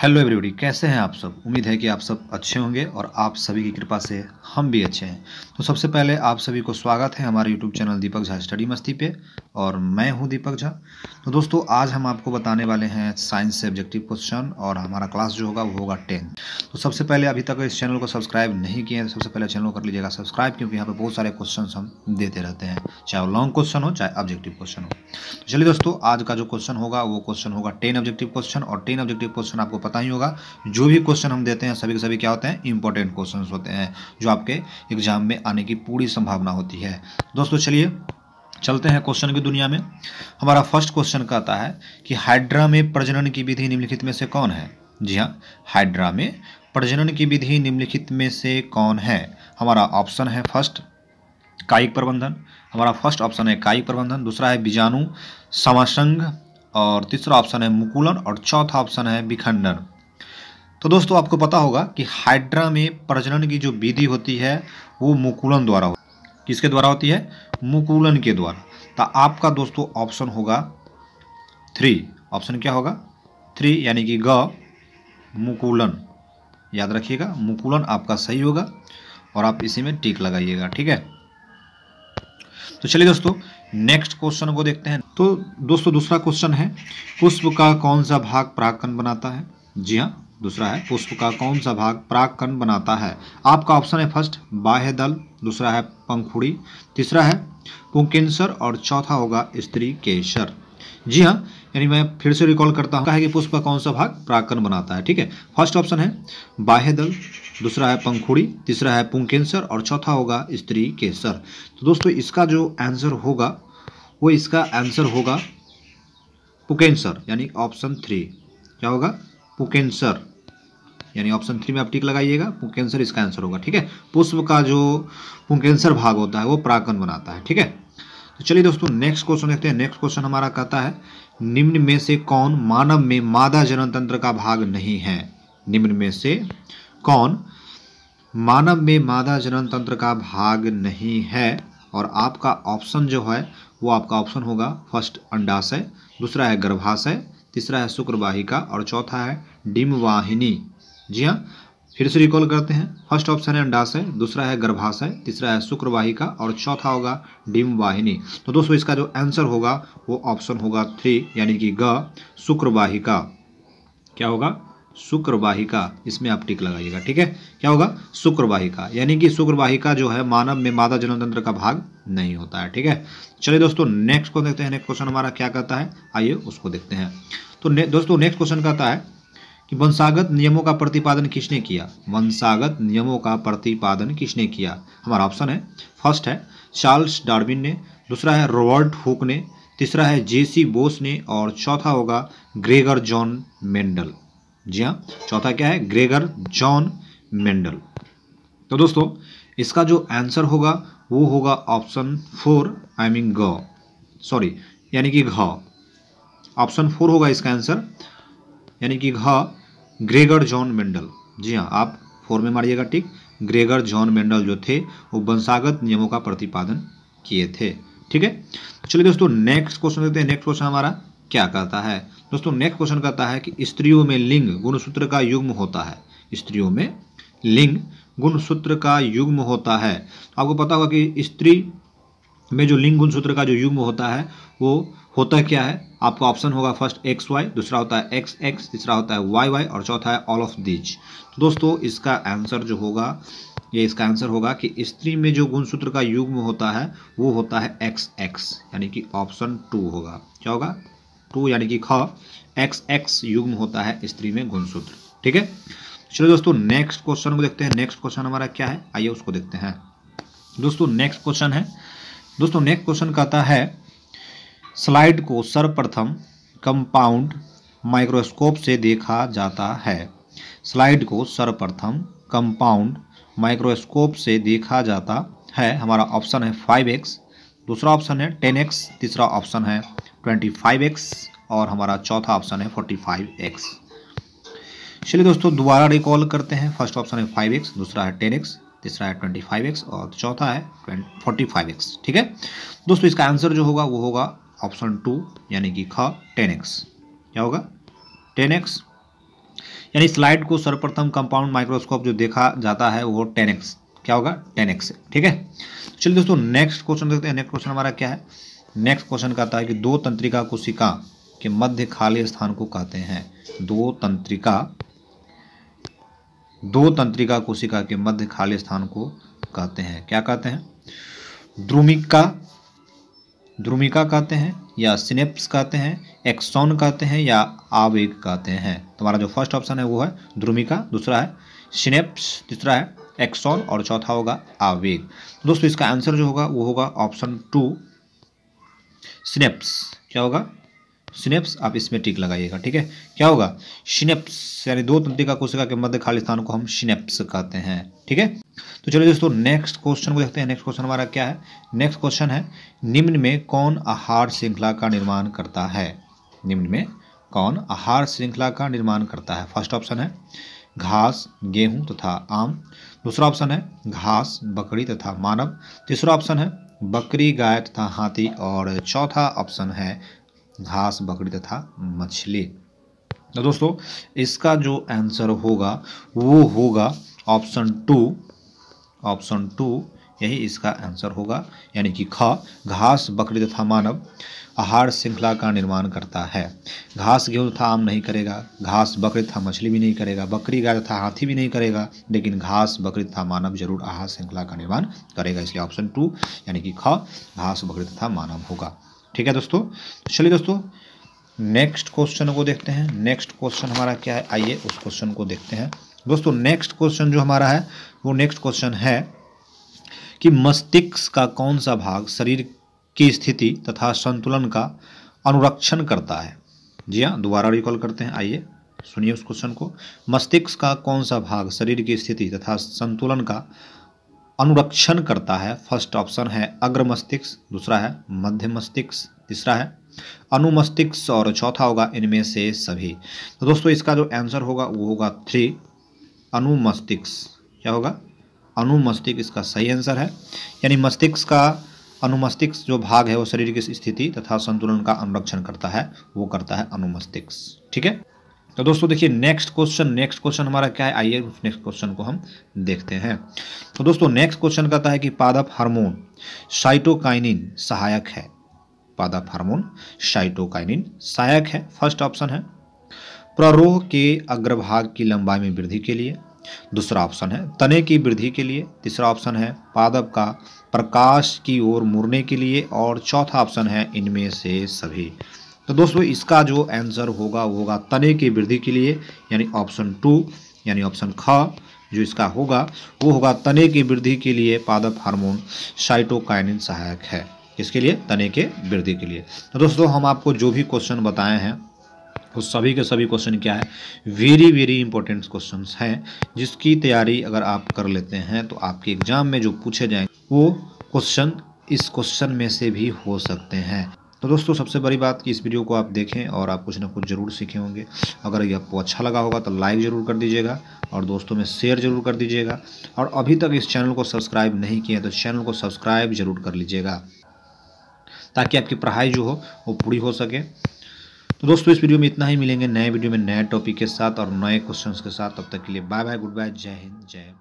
hello everybody कैसे हैं आप सब उम्मीद है कि आप सब अच्छे होंगे और आप सभी की कृपा से हम भी अच्छे हैं तो सबसे पहले आप सभी को स्वागत है हमारे YouTube channel Deepak Jha study Masti पे और मैं हूं दीपक झा तो दोस्तों आज हम आपको बताने वाले हैं साइंस से ऑब्जेक्टिव क्वेश्चन और हमारा क्लास जो होगा वो होगा टेन तो सबसे पहले अभी तक इस चैनल को सब्सक्राइब नहीं किए हैं सबसे पहले चैनल को कर लीजिएगा सब्सक्राइब क्योंकि यहाँ पर बहुत सारे क्वेश्चन हम देते रहते हैं चाहे वो लॉन्ग क्वेश्चन हो चाहे ऑब्जेक्टिव क्वेश्चन हो तो चलिए दोस्तों आज का जो क्वेश्चन होगा वो क्वेश्चन होगा टेन ऑब्जेक्टिव क्वेश्चन और टेन ऑब्जेक्टिव क्वेश्चन आपको पता ही होगा जो भी क्वेश्चन हम देते हैं सभी के सभी क्या होते हैं इंपॉर्टेंट क्वेश्चन होते हैं जो आपके एग्जाम में आने की पूरी संभावना होती है दोस्तों चलिए चलते हैं क्वेश्चन की दुनिया में हमारा फर्स्ट क्वेश्चन कहता है कि हाइड्रा में प्रजनन की विधि निम्नलिखित में से कौन है जी हाँ हाइड्रा में प्रजनन की विधि निम्नलिखित में से कौन है हमारा ऑप्शन है फर्स्ट कायिक प्रबंधन हमारा फर्स्ट ऑप्शन है कायिक प्रबंधन दूसरा है बीजाणु समासंग और तीसरा ऑप्शन है मुकुलन और चौथा ऑप्शन है विखंडन तो दोस्तों आपको पता होगा कि हाइड्रा में प्रजनन की जो विधि होती है वो मुकुलन द्वारा होती है किसके द्वारा होती है मुकुलन के द्वारा तो आपका दोस्तों ऑप्शन होगा थ्री ऑप्शन क्या होगा थ्री यानी कि ग मुकुलन याद रखिएगा मुकुलन आपका सही होगा और आप इसी में टिक लगाइएगा ठीक है तो चलिए दोस्तों नेक्स्ट क्वेश्चन को देखते हैं तो दोस्तों दूसरा क्वेश्चन है पुष्प का कौन सा भाग प्राकन बनाता है जी हाँ दूसरा है पुष्प का कौन सा भाग प्राकन बनाता है आपका ऑप्शन है फर्स्ट बाह्य दल दूसरा है पंखुड़ी तीसरा है पुंकेसर और चौथा होगा स्त्री केसर जी हाँ यानी मैं फिर से रिकॉल करता हूँ कहा कि पुष्प का कौन सा भाग प्राकरण बनाता है ठीक है फर्स्ट ऑप्शन है बाह्य दल दूसरा है पंखुड़ी तीसरा है पुंकेसर और चौथा होगा स्त्री केसर तो दोस्तों इसका जो आंसर होगा वो इसका आंसर होगा पुकेंसर यानी ऑप्शन थ्री क्या होगा पुकेंसर यानी ऑप्शन थ्री में आप टिक लगाइएगा पुंकेंसर इसका आंसर होगा ठीक है पुष्प का जो पुंकेंसर भाग होता है वो प्राकन बनाता है ठीक है तो चलिए दोस्तों नेक्स्ट क्वेश्चन देखते हैं नेक्स्ट क्वेश्चन हमारा कहता है निम्न में से कौन मानव में मादा जनन तंत्र का भाग नहीं है निम्न में से कौन मानव में मादा जनन तंत्र का भाग नहीं है और आपका ऑप्शन जो है वो आपका ऑप्शन होगा फर्स्ट अंडाशय दूसरा है गर्भाशय तीसरा है शुक्रवाहिका और चौथा है डिमवाहिनी जी हाँ फिर से रिकॉल करते हैं फर्स्ट ऑप्शन है अंडाशय दूसरा है गर्भाशय तीसरा है शुक्रवाहिका और चौथा होगा वाहिनी तो दोस्तों इसका जो आंसर होगा वो ऑप्शन होगा थ्री यानी कि ग शुक्रवाहिका क्या होगा शुक्रवाहिका इसमें आप टिक लगाइएगा ठीक है क्या होगा शुक्रवाहिका यानी कि शुक्रवाहिका जो है मानव में मादा जनतंत्र का भाग नहीं होता है ठीक है चलिए दोस्तों नेक्स्ट को देखते हैं नेक्स्ट क्वेश्चन हमारा क्या कहता है आइए उसको देखते हैं तो ने, दोस्तों नेक्स्ट क्वेश्चन कहता है कि वंशागत नियमों का प्रतिपादन किसने किया वंशागत नियमों का प्रतिपादन किसने किया हमारा ऑप्शन है फर्स्ट है चार्ल्स डार्विन ने दूसरा है रॉबर्ट हुक ने तीसरा है जेसी बोस ने और चौथा होगा ग्रेगर जॉन मेंडल जी हाँ चौथा क्या है ग्रेगर जॉन मेंडल तो दोस्तों इसका जो आंसर होगा वो होगा ऑप्शन फोर आई मीन ग सॉरी यानी कि घ ऑप्शन फोर होगा इसका आंसर यानी कि घ ग्रेगर जॉन मेंडल जी हाँ आप फोर में मारिएगा टिक ग्रेगर जॉन मेंडल जो थे वो वंशागत नियमों का प्रतिपादन किए थे ठीक है चलिए दोस्तों नेक्स्ट क्वेश्चन देखते हैं नेक्स्ट क्वेश्चन हमारा क्या कहता है दोस्तों नेक्स्ट क्वेश्चन कहता है कि स्त्रियों में लिंग गुणसूत्र का युग्म होता है स्त्रियों में लिंग गुणसूत्र का युग्म होता है आपको पता होगा कि स्त्री में जो लिंग गुणसूत्र का जो युग्म होता है वो होता क्या है आपका ऑप्शन होगा फर्स्ट एक्स वाई दूसरा होता है एक्स एक्स तीसरा होता है वाई वाई और चौथा है ऑल ऑफ दिज तो दोस्तों इसका आंसर जो होगा ये इसका आंसर होगा कि स्त्री में जो गुणसूत्र का युग्म होता है वो होता है एक्स एक्स यानी कि ऑप्शन टू होगा क्या होगा टू यानी कि ख एक्स एक्स युग्म होता है स्त्री में गुणसूत्र ठीक है चलो दोस्तों नेक्स्ट क्वेश्चन को देखते हैं नेक्स्ट क्वेश्चन हमारा क्या है आइए उसको देखते हैं दोस्तों नेक्स्ट क्वेश्चन है दोस्तों नेक्स्ट क्वेश्चन कहता है स्लाइड को सर्वप्रथम कंपाउंड माइक्रोस्कोप से देखा जाता है स्लाइड को सर्वप्रथम कंपाउंड माइक्रोस्कोप से देखा जाता है हमारा ऑप्शन है फाइव एक्स दूसरा ऑप्शन है टेन एक्स तीसरा ऑप्शन है ट्वेंटी फाइव एक्स और हमारा चौथा ऑप्शन है फोर्टी फाइव एक्स चलिए दोस्तों दोबारा रिकॉल करते हैं फर्स्ट ऑप्शन है फाइव एक्स दूसरा है टेन एक्स तीसरा है ट्वेंटी फाइव एक्स और चौथा है फोर्टी फाइव एक्स ठीक है दोस्तों इसका आंसर जो होगा वो होगा ऑप्शन टू यानी कि ख टेन एक्स क्या होगा टेन एक्स यानी स्लाइड को सर्वप्रथम कंपाउंड माइक्रोस्कोप जो देखा जाता है वो टेन एक्स क्या होगा टेन एक्स ठीक है चलिए दोस्तों नेक्स्ट क्वेश्चन देखते हैं नेक्स्ट क्वेश्चन हमारा क्या है नेक्स्ट क्वेश्चन कहता है कि दो तंत्रिका कोशिका के मध्य खाली स्थान को कहते हैं दो तंत्रिका दो तंत्रिका कोशिका के मध्य खाली स्थान को कहते हैं क्या कहते हैं द्रुमिका ध्रुमिका कहते हैं या सिनेप्स कहते हैं एक्सॉन कहते हैं या आवेग कहते हैं तुम्हारा जो फर्स्ट ऑप्शन है वो है ध्रुमिका दूसरा है सिनेप्स तीसरा है एक्सॉन और चौथा होगा आवेग तो दोस्तों इसका आंसर जो होगा वो होगा ऑप्शन टू स्नेप्स क्या होगा स्नेप्स आप इसमें टिक लगाइएगा ठीक है क्या होगा स्नेप्स यानी दो तंत्रिका कोशिका के मध्य खाली स्थान को हम स्नेप्स कहते हैं ठीक है तो चलिए दोस्तों नेक्स्ट क्वेश्चन को देखते हैं नेक्स्ट क्वेश्चन हमारा क्या है नेक्स्ट क्वेश्चन है निम्न में कौन आहार श्रृंखला का निर्माण करता है निम्न में कौन आहार श्रृंखला का निर्माण करता है फर्स्ट ऑप्शन है घास गेहूं तथा आम दूसरा ऑप्शन है घास बकरी तथा मानव तीसरा ऑप्शन है बकरी गाय तथा हाथी और चौथा ऑप्शन है घास बकरी तथा मछली तो दोस्तों इसका जो आंसर होगा वो होगा ऑप्शन टू ऑप्शन टू यही इसका आंसर होगा यानी कि ख घास बकरी तथा मानव आहार श्रृंखला का निर्माण करता है घास गेहूँ तथा आम नहीं करेगा घास बकरी तथा मछली भी नहीं करेगा बकरी गाय तथा हाथी भी नहीं करेगा लेकिन घास बकरी तथा मानव जरूर आहार श्रृंखला का निर्माण करेगा इसलिए ऑप्शन टू यानी कि ख घास बकरी तथा मानव होगा ठीक है दोस्तों तो चलिए दोस्तों नेक्स्ट क्वेश्चन को देखते हैं नेक्स्ट क्वेश्चन हमारा क्या है आइए उस क्वेश्चन को देखते हैं दोस्तों नेक्स्ट क्वेश्चन जो हमारा है वो नेक्स्ट क्वेश्चन है कि मस्तिष्क का कौन सा भाग शरीर की स्थिति तथा संतुलन का अनुरक्षण करता है जी हाँ दोबारा रिकॉल करते हैं आइए सुनिए उस क्वेश्चन को मस्तिष्क का कौन सा भाग शरीर की स्थिति तथा संतुलन का अनुरक्षण करता है फर्स्ट ऑप्शन है अग्र मस्तिष्क दूसरा है मध्य मस्तिष्क तीसरा है अनुमस्तिष्क और चौथा होगा इनमें से सभी तो दोस्तों इसका जो आंसर होगा वो होगा थ्री अनुमस्तिष्क क्या होगा अनुमस्तिष्क इसका सही आंसर है यानी मस्तिष्क का अनुमस्तिष्क जो भाग है वो शरीर की स्थिति तथा संतुलन का अनुरक्षण करता है वो करता है अनुमस्तिष्क ठीक है तो दोस्तों देखिए नेक्स्ट क्वेश्चन नेक्स्ट क्वेश्चन हमारा क्या है आइए नेक्स्ट क्वेश्चन को हम देखते हैं तो दोस्तों नेक्स्ट क्वेश्चन कहता है कि पादप हार्मोन साइटोकाइनिन सहायक है पादप हार्मोन साइटोकाइनिन सहायक है फर्स्ट ऑप्शन है प्ररोह के अग्रभाग की लंबाई में वृद्धि के लिए दूसरा ऑप्शन है तने की वृद्धि के लिए तीसरा ऑप्शन है पादप का प्रकाश की ओर मुड़ने के लिए और चौथा ऑप्शन है इनमें से सभी तो दोस्तों इसका जो आंसर होगा वो होगा तने की वृद्धि के लिए यानी ऑप्शन टू यानी ऑप्शन ख जो इसका होगा वो होगा तने की वृद्धि के लिए पादप हार्मोन साइटोकाइनिन सहायक है इसके लिए तने के वृद्धि के लिए तो दोस्तों हम आपको जो भी क्वेश्चन बताए हैं वो सभी के सभी क्वेश्चन क्या है वेरी वेरी इंपॉर्टेंट क्वेश्चन हैं जिसकी तैयारी अगर आप कर लेते हैं तो आपके एग्जाम में जो पूछे जाए वो क्वेश्चन इस क्वेश्चन में से भी हो सकते हैं तो दोस्तों सबसे बड़ी बात कि इस वीडियो को आप देखें और आप कुछ ना कुछ ज़रूर सीखे होंगे अगर ये आपको अच्छा लगा होगा तो लाइक ज़रूर कर दीजिएगा और दोस्तों में शेयर ज़रूर कर दीजिएगा और अभी तक इस चैनल को सब्सक्राइब नहीं किया तो चैनल को सब्सक्राइब ज़रूर कर लीजिएगा ताकि आपकी पढ़ाई जो हो वो पूरी हो सके तो दोस्तों इस वीडियो में इतना ही मिलेंगे नए वीडियो में नए टॉपिक के साथ और नए क्वेश्चन के साथ तब तक के लिए बाय बाय गुड बाय जय हिंद जय